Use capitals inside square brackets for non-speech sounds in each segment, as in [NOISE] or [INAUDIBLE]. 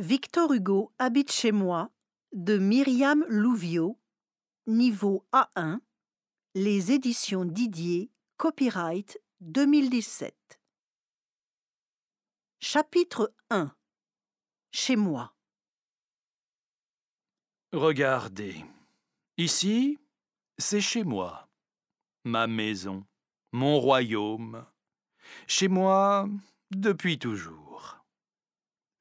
Victor Hugo habite chez moi de Myriam Louvio, niveau A1, les éditions Didier, copyright 2017. Chapitre 1 Chez moi. Regardez. Ici, c'est chez moi. Ma maison, mon royaume. Chez moi, depuis toujours.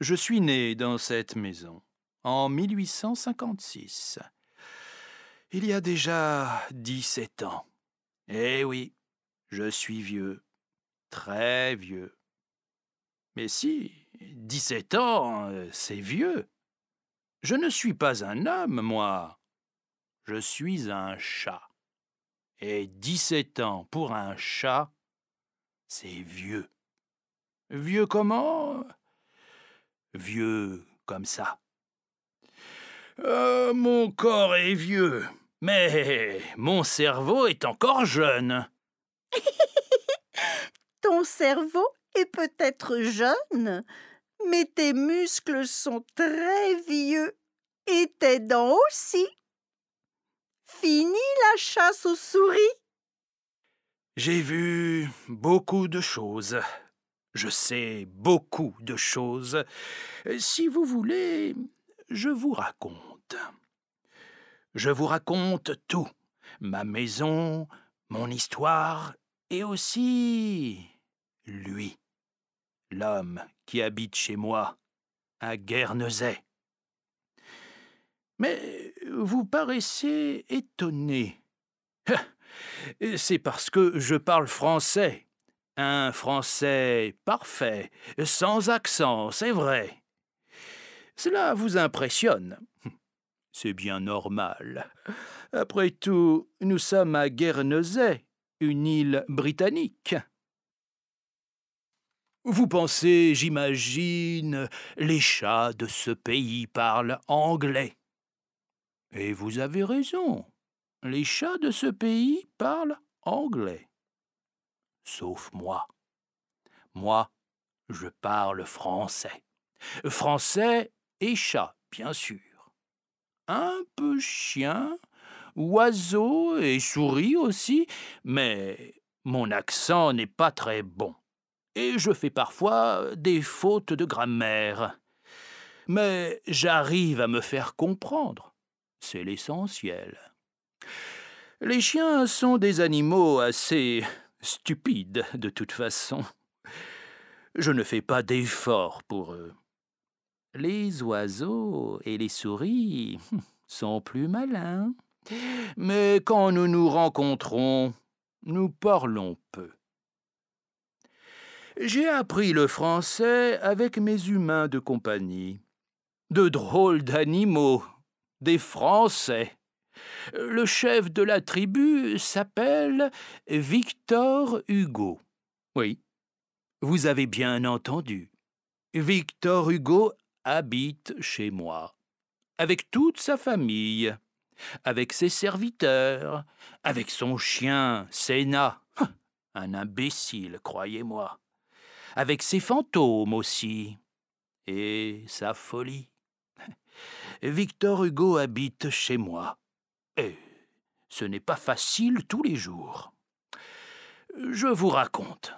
Je suis né dans cette maison en 1856. Il y a déjà 17 ans. Eh oui, je suis vieux, très vieux. Mais si, 17 ans, euh, c'est vieux. Je ne suis pas un homme, moi. Je suis un chat. Et 17 ans pour un chat, c'est vieux. Vieux comment vieux comme ça. Euh, mon corps est vieux, mais mon cerveau est encore jeune. [LAUGHS] Ton cerveau est peut-être jeune, mais tes muscles sont très vieux et tes dents aussi. Fini la chasse aux souris. J'ai vu beaucoup de choses je sais beaucoup de choses. Euh, si vous voulez, je vous raconte. Je vous raconte tout. Ma maison, mon histoire et aussi lui, l'homme qui habite chez moi, à Guernesey. Mais vous paraissez étonné. [LAUGHS] C'est parce que je parle français, un français parfait, sans accent, c'est vrai. Cela vous impressionne. C'est bien normal. Après tout, nous sommes à Guernesey, une île britannique. Vous pensez, j'imagine, les chats de ce pays parlent anglais. Et vous avez raison, les chats de ce pays parlent anglais sauf moi. Moi, je parle français. Français et chat, bien sûr. Un peu chien, oiseau et souris aussi, mais mon accent n'est pas très bon. Et je fais parfois des fautes de grammaire. Mais j'arrive à me faire comprendre. C'est l'essentiel. Les chiens sont des animaux assez stupides de toute façon. Je ne fais pas d'effort pour eux. Les oiseaux et les souris hum, sont plus malins. Mais quand nous nous rencontrons, nous parlons peu. J'ai appris le français avec mes humains de compagnie. De drôles d'animaux, des Français. Le chef de la tribu s'appelle Victor Hugo. Oui, vous avez bien entendu. Victor Hugo habite chez moi, avec toute sa famille, avec ses serviteurs, avec son chien Sénat, hum, un imbécile, croyez-moi, avec ses fantômes aussi, et sa folie. Victor Hugo habite chez moi. Eh, ce n'est pas facile tous les jours. Je vous raconte.